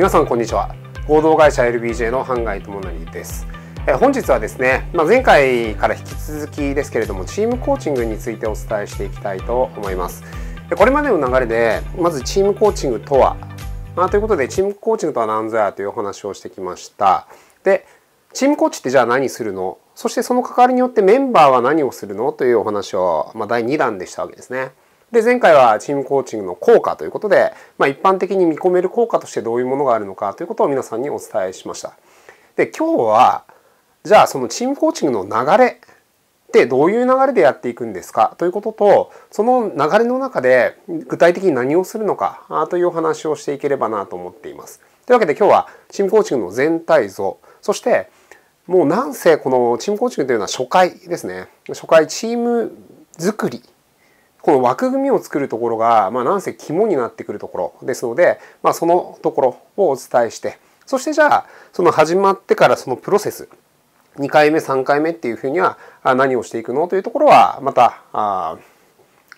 皆さんこんにちは合同会社 LBJ の半貝智則ですえ本日はですね、まあ、前回から引き続きですけれどもチームコーチングについてお伝えしていきたいと思いますこれまでの流れでまずチームコーチングとは、まあ、ということでチームコーチングとは何ぞやというお話をしてきましたでチームコーチってじゃあ何するのそしてその関わりによってメンバーは何をするのというお話を、まあ、第2弾でしたわけですね。で、前回はチームコーチングの効果ということで、まあ、一般的に見込める効果としてどういうものがあるのかということを皆さんにお伝えしました。で、今日は、じゃあそのチームコーチングの流れってどういう流れでやっていくんですかということと、その流れの中で具体的に何をするのかというお話をしていければなと思っています。というわけで今日はチームコーチングの全体像、そしてもうなんせこのチームコーチングというのは初回ですね。初回チーム作りこの枠組みを作るところが、まあ、なんせ肝になってくるところですので、まあ、そのところをお伝えして、そしてじゃあ、その始まってからそのプロセス、2回目、3回目っていうふうには何をしていくのというところは、また、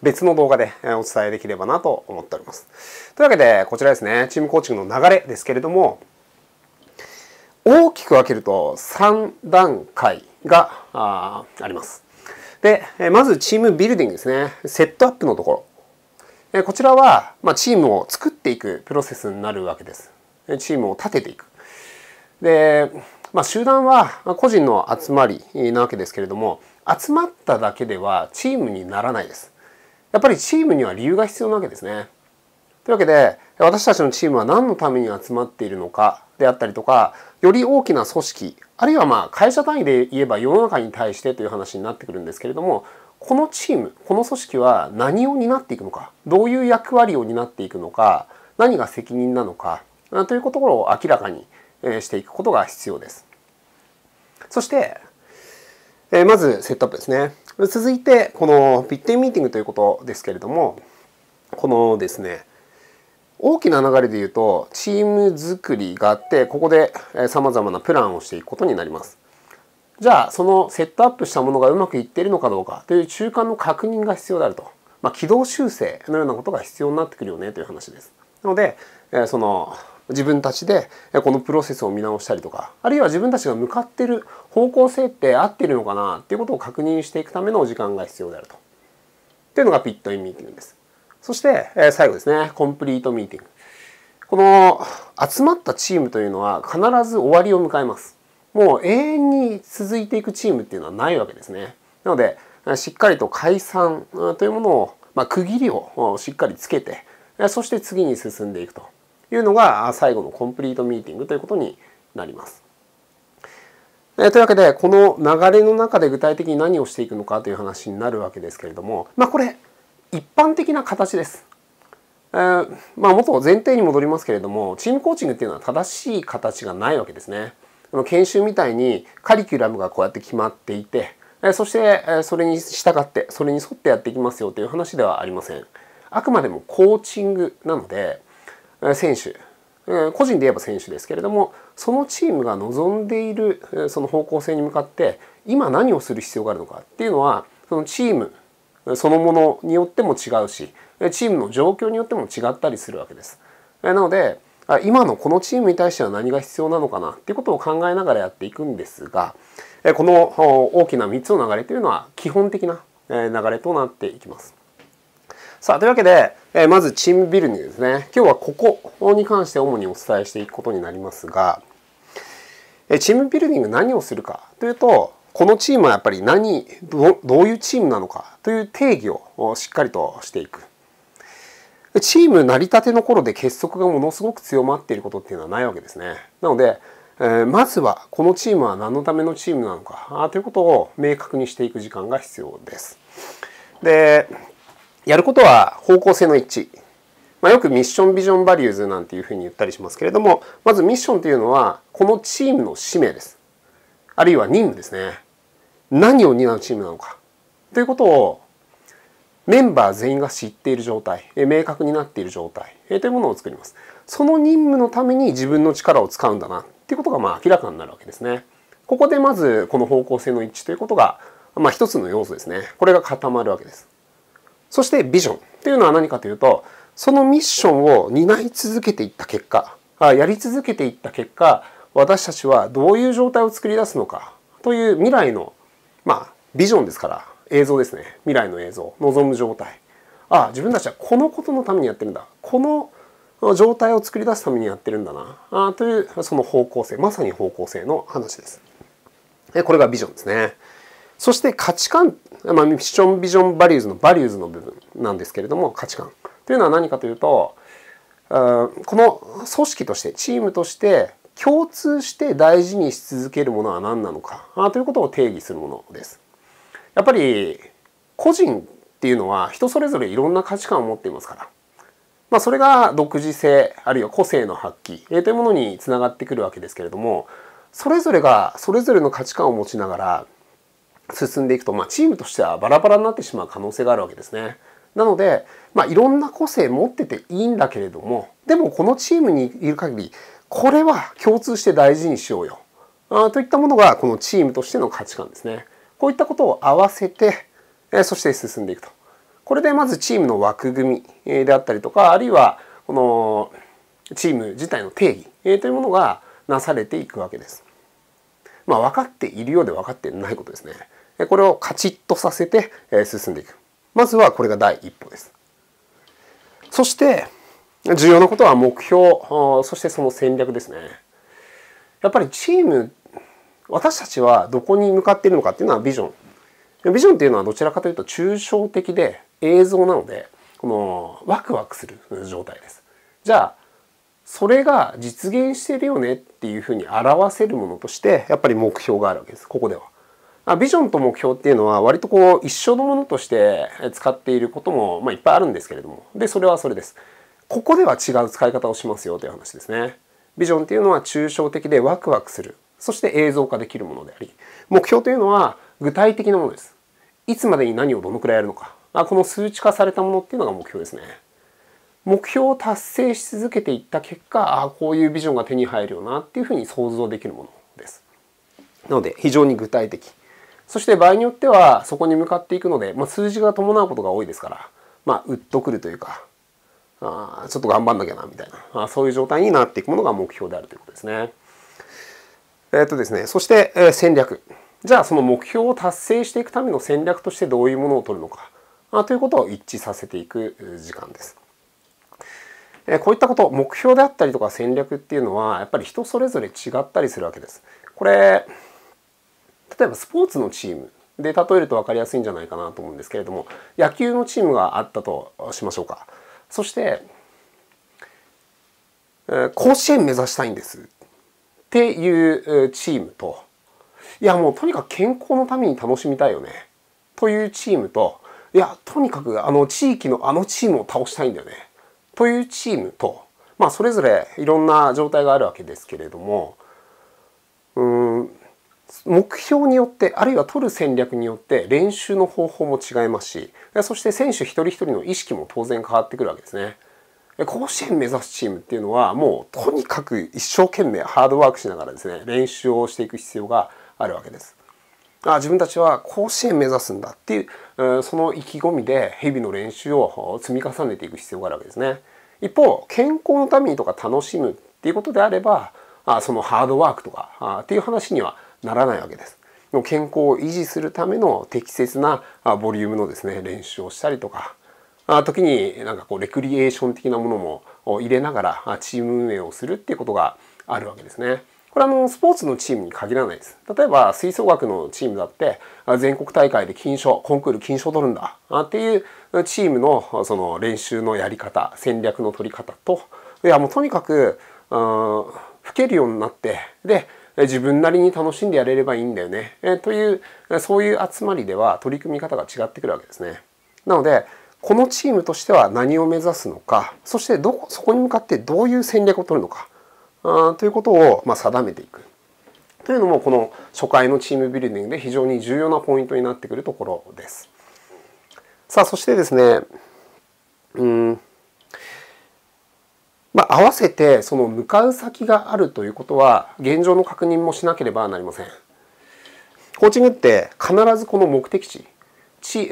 別の動画でお伝えできればなと思っております。というわけで、こちらですね、チームコーチングの流れですけれども、大きく分けると3段階があります。で、まずチームビルディングですね。セットアップのところ。こちらは、まあ、チームを作っていくプロセスになるわけです。チームを立てていく。で、まあ、集団は個人の集まりなわけですけれども、集まっただけではチームにならないです。やっぱりチームには理由が必要なわけですね。というわけで、私たちのチームは何のために集まっているのかであったりとか、より大きな組織あるいはまあ会社単位で言えば世の中に対してという話になってくるんですけれどもこのチームこの組織は何を担っていくのかどういう役割を担っていくのか何が責任なのかというところを明らかにしていくことが必要です。そしてまずセットアップですね。続いてこのピッテンミーティングということですけれどもこのですね大きな流れで言うとチーム作りがあってここでさまざまなプランをしていくことになります。じゃあそのセットアップしたものがうまくいっているのかどうかという中間の確認が必要であると、まあ、軌道修正のようなことが必要になってくるよねという話です。なのでその自分たちでこのプロセスを見直したりとかあるいは自分たちが向かってる方向性って合ってるのかなっていうことを確認していくための時間が必要であると。というのがピットインミーティングです。そして、え最後ですね、コンプリートミーティング。この集まったチームというのは必ず終わりを迎えます。もう永遠に続いていくチームっていうのはないわけですね。なので、しっかりと解散というものを、まあ、区切りをしっかりつけて、そして次に進んでいくというのが最後のコンプリートミーティングということになります。というわけで、この流れの中で具体的に何をしていくのかという話になるわけですけれども、まあこれ、一般的な形です。えー、まあ、元前提に戻りますけれども、チームコーチングっていうのは正しい形がないわけですね。研修みたいにカリキュラムがこうやって決まっていて、そしてそれに従って、それに沿ってやっていきますよという話ではありません。あくまでもコーチングなので、選手、個人で言えば選手ですけれども、そのチームが望んでいるその方向性に向かって、今何をする必要があるのかっていうのは、そのチームそのものによっても違うしチームの状況によっても違ったりするわけです。なので今のこのチームに対しては何が必要なのかなっていうことを考えながらやっていくんですがこの大きな3つの流れというのは基本的な流れとなっていきます。さあというわけで、えまずチームビルにですね今日はここに関して主にお伝えしていくことになりますが、えチームビルディング何をするかというとこのチームはやっぱり何どういうチームなのかという定義をしっかりとしていくチーム成り立ての頃で結束がものすごく強まっていることっていうのはないわけですねなので、えー、まずはこのチームは何のためのチームなのかあということを明確にしていく時間が必要ですでやることは方向性の一致、まあ、よくミッションビジョンバリューズなんていうふうに言ったりしますけれどもまずミッションというのはこのチームの使命ですあるいは任務ですね何を担うチームなのかということをメンバー全員が知っている状態、明確になっている状態というものを作ります。その任務のために自分の力を使うんだなっていうことがまあ明らかになるわけですね。ここでまずこの方向性の一致ということが、まあ一つの要素ですね。これが固まるわけです。そしてビジョンというのは何かというと、そのミッションを担い続けていった結果、やり続けていった結果、私たちはどういう状態を作り出すのかという未来のまあ、ビジョンですから、映像ですね。未来の映像、望む状態。ああ、自分たちはこのことのためにやってるんだ。この状態を作り出すためにやってるんだな。ああという、その方向性、まさに方向性の話です。でこれがビジョンですね。そして価値観、まあ、ミッション、ビジョン、バリューズのバリューズの部分なんですけれども、価値観。というのは何かというと、この組織として、チームとして、共通して大事にし続けるものは何なのかということを定義するものです。やっぱり個人っていうのは人それぞれいろんな価値観を持っていますから、まあ、それが独自性あるいは個性の発揮、えー、というものにつながってくるわけですけれどもそれぞれがそれぞれの価値観を持ちながら進んでいくと、まあ、チームとしてはバラバラになってしまう可能性があるわけですね。なので、まあ、いろんな個性持ってていいんだけれどもでもこのチームにいる限りこれは共通して大事にしようよあといったものがこのチームとしての価値観ですねこういったことを合わせてそして進んでいくとこれでまずチームの枠組みであったりとかあるいはこのチーム自体の定義というものがなされていくわけです。まあ、分かっているようで分かってないことですね。これをカチッとさせて進んでいく。まずはこれが第一歩です。そして重要なことは目標、そしてその戦略ですね。やっぱりチーム、私たちはどこに向かっているのかっていうのはビジョン。ビジョンっていうのはどちらかというと抽象的で映像なので、このワクワクする状態です。じゃあ、それが実現してるよねっていうふうに表せるものとして、やっぱり目標があるわけです。ここでは。ビジョンと目標っていうのは割とこう一緒のものとして使っていることもまあいっぱいあるんですけれどもでそれはそれですここでは違う使い方をしますよという話ですね。ビジョンっていうのは抽象的でワクワクする。そして映像化できるものであり、目標というのは具体的なものです。いつまでに何をどのくらいやるのか。あこの数値化されたものっていうのが目標ですね。目標を達成し続けていった結果、あこういうビジョンが手に入るよなっていうふうに想像できるものです。なので、非常に具体的。そして場合によってはそこに向かっていくので、まあ、数字が伴うことが多いですから、まあ、うっとくるというか、あちょっと頑張んなきゃなみたいなあそういう状態になっていくものが目標であるということですね。えっとですねそして、え戦略。じゃあその目標を達成していくための戦略としてどういうものを取るのかあということを一致させていく時間です。えこういったこと目標であったりとか戦略っていうのはやっぱり人それぞれ違ったりするわけです。これ例えばスポーツのチームで例えると分かりやすいんじゃないかなと思うんですけれども野球のチームがあったとしましょうか。そして、甲子園目指したいんです。っていうチームと、いやもうとにかく健康のために楽しみたいよね。というチームと、いや、とにかくあの地域のあのチームを倒したいんだよね。というチームと、まあそれぞれいろんな状態があるわけですけれども、目標によってあるいは取る戦略によって練習の方法も違いますしそして選手一人一人の意識も当然変わってくるわけですね。甲子園目指すチームっていうのはもうとにかく一生懸命ハードワークしながらですね練習をしていく必要があるわけです。あ自分たちは甲子園目指すんだっていうその意気込みで日々の練習を積み重ねていく必要があるわけですね。一方健康のためにとか楽しむっていうことであればあそのハードワークとかあっていう話にはならないわけです。健康を維持するための適切なボリュームのですね練習をしたりとか時になんかこうレクリエーション的なものも入れながらチーム運営をするっていうことがあるわけですね。これあのスポーツのチームに限らないです。例えば吹奏楽のチームだって全国大会で金賞コンクール金賞取るんだっていうチームのその練習のやり方戦略の取り方といやもうとにかく吹けるようになってで自分なりに楽しんでやれればいいんだよね、えというそういう集まりでは取り組み方が違ってくるわけですね。なのでこのチームとしては何を目指すのかそしてどこそこに向かってどういう戦略を取るのかあということを、ま定めていく。というのもこの初回のチームビルディングで非常に重要なポイントになってくるところです。さあそしてですねうんまあ、合わせてその向かう先があるということは現状の確認もしなければなりません。コーチングって必ずこの目的地ち、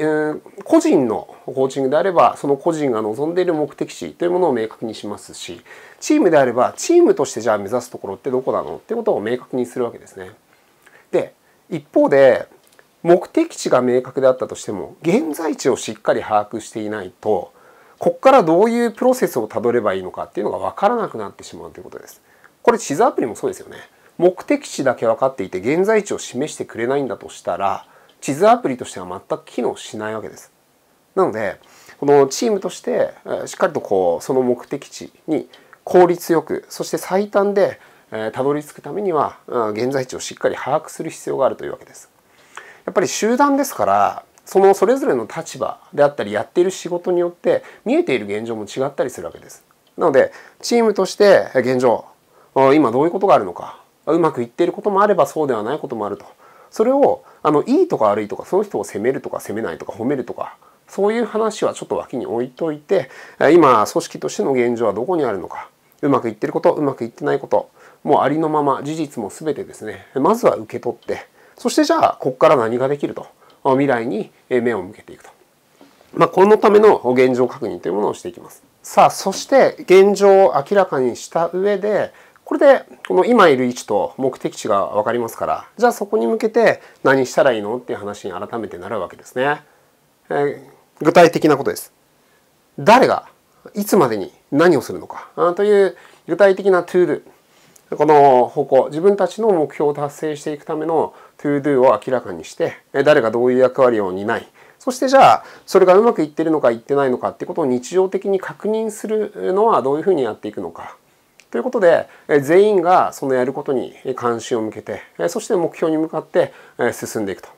個人のコーチングであればその個人が望んでいる目的地というものを明確にしますしチームであればチームとしてじゃあ目指すところってどこなのってことを明確にするわけですね。で一方で目的地が明確であったとしても現在地をしっかり把握していないとこっからどういうプロセスをたどればいいのかっていうのが分からなくなってしまうということです。これ地図アプリもそうですよね。目的地だけ分かっていて現在地を示してくれないんだとしたら地図アプリとしては全く機能しないわけです。なのでこのチームとしてしっかりとこうその目的地に効率よくそして最短でたどり着くためには現在地をしっかり把握する必要があるというわけです。やっぱり集団ですからそのそれぞれの立場であったりやっている仕事によって見えている現状も違ったりするわけです。なのでチームとして現状今どういうことがあるのかうまくいっていることもあればそうではないこともあるとそれをあのいいとか悪いとかその人を責めるとか責めないとか褒めるとかそういう話はちょっと脇に置いといて今組織としての現状はどこにあるのかうまくいってることうまくいってないこともうありのまま事実も全てですねまずは受け取ってそしてじゃあここから何ができると。未来に目を向けていくと。まあ、このための現状確認というものをしていきます。さあ、そして現状を明らかにした上で、これでこの今いる位置と目的地が分かりますから、じゃあそこに向けて何したらいいのっていう話に改めてなるわけですね。えー、具体的なことです。誰がいつまでに何をするのかという具体的なトゥール、この方向、自分たちの目標を達成していくための todo を明らかにして、誰がどういう役割を担い、そしてじゃあ、それがうまくいってるのかいってないのかってことを日常的に確認するのはどういうふうにやっていくのか。ということで、全員がそのやることに関心を向けて、そして目標に向かって進んでいくと。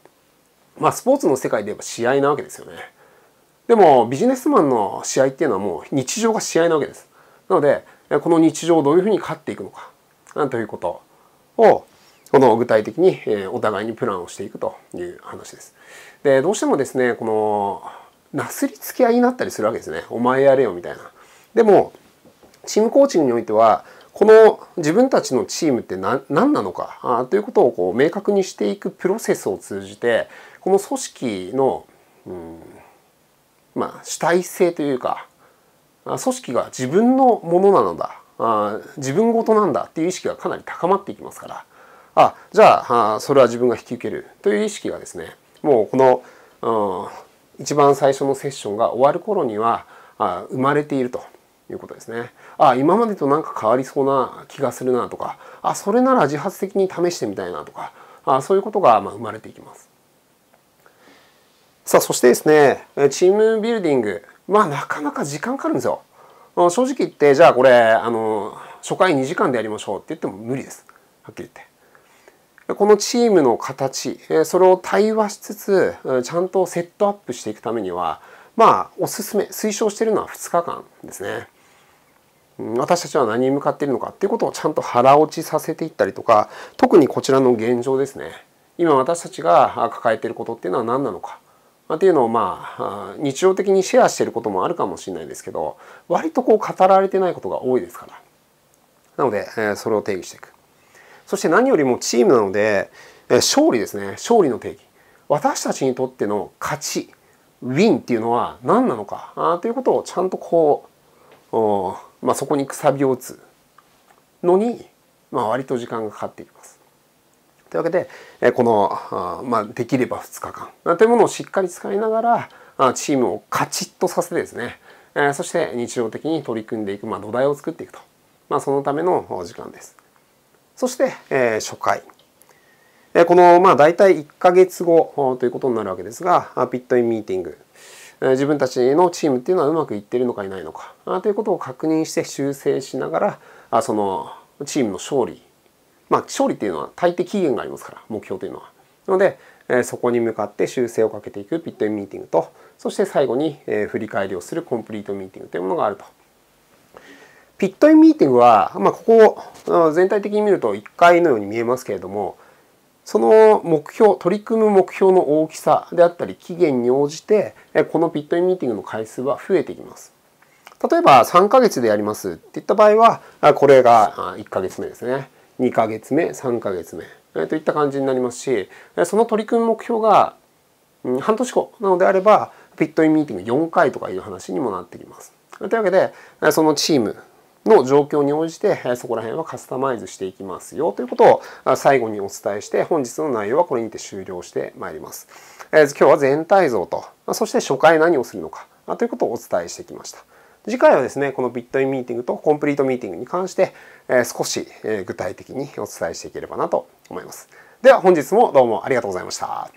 まあ、スポーツの世界で言えば試合なわけですよね。でも、ビジネスマンの試合っていうのはもう日常が試合なわけです。なので、この日常をどういうふうに勝っていくのか、ということをこの具体的にお互いにプランをしていくという話です。で、どうしてもですね、この、なすりつき合いになったりするわけですね。お前やれよみたいな。でも、チームコーチにおいては、この自分たちのチームって何なのかあということをこう明確にしていくプロセスを通じて、この組織の、うん、まあ、主体性というか、組織が自分のものなのだ、あ自分ごとなんだっていう意識がかなり高まっていきますから、あじゃあそれは自分が引き受けるという意識がですねもうこの、うん、一番最初のセッションが終わる頃にはあ生まれているということですね。あ今までとなんか変わりそうな気がするなとかあそれなら自発的に試してみたいなとかあそういうことがまあ生まれていきます。さあそしてですねチームビルディングまあなかなか時間かかるんですよ。正直言ってじゃあこれあの初回2時間でやりましょうって言っても無理ですはっきり言って。このチームの形、それを対話しつつ、ちゃんとセットアップしていくためには、まあ、おすすめ、推奨しているのは2日間ですね。私たちは何に向かっているのかっていうことをちゃんと腹落ちさせていったりとか、特にこちらの現状ですね。今私たちが抱えていることっていうのは何なのか。っていうのをまあ日常的にシェアしていることもあるかもしれないですけど割とこう語られてないことが多いですからなのでそれを定義していくそして何よりもチームなので、勝利ですね。勝利の定義。私たちにとっての勝ち、ウィンっていうのは何なのかあということをちゃんとこう、まあ、そこにくさびを打つのに、まあ、割と時間がかかっていきます。というわけで、この、まあ、できれば2日間というものをしっかり使いながら、チームをカチッとさせてですね、そして日常的に取り組んでいく、まあ、土台を作っていくと。まあ、そのための時間です。そして、え初回。この、まあ、大体1ヶ月後ということになるわけですが、ピットインミーティング。自分たちのチームっていうのはうまくいってるのかいないのかということを確認して修正しながらそのチームの勝利まあ勝利っていうのは大抵期限がありますから目標というのは。なのでそこに向かって修正をかけていくピットインミーティングとそして最後に振り返りをするコンプリートミーティングというものがあるとピットインミーティングは、まあ、ここ全体的に見ると1回のように見えますけれどもその目標取り組む目標の大きさであったり期限に応じてこのピットインミーティングの回数は増えていきます。例えば3ヶ月でやりますっていった場合はこれが1ヶ月目ですね2ヶ月目3ヶ月目といった感じになりますしその取り組む目標が半年後なのであればピットインミーティング4回とかいう話にもなってきます。というわけでそのチームの状況に応じて、そこら辺はカスタマイズしていきますよということを最後にお伝えして、本日の内容はこれにて終了してまいります。え今日は全体像と、そして初回何をするのかということをお伝えしてきました。次回はですね、このビットインミーティングとコンプリートミーティングに関して、え少し具体的にお伝えしていければなと思います。では本日もどうもありがとうございました。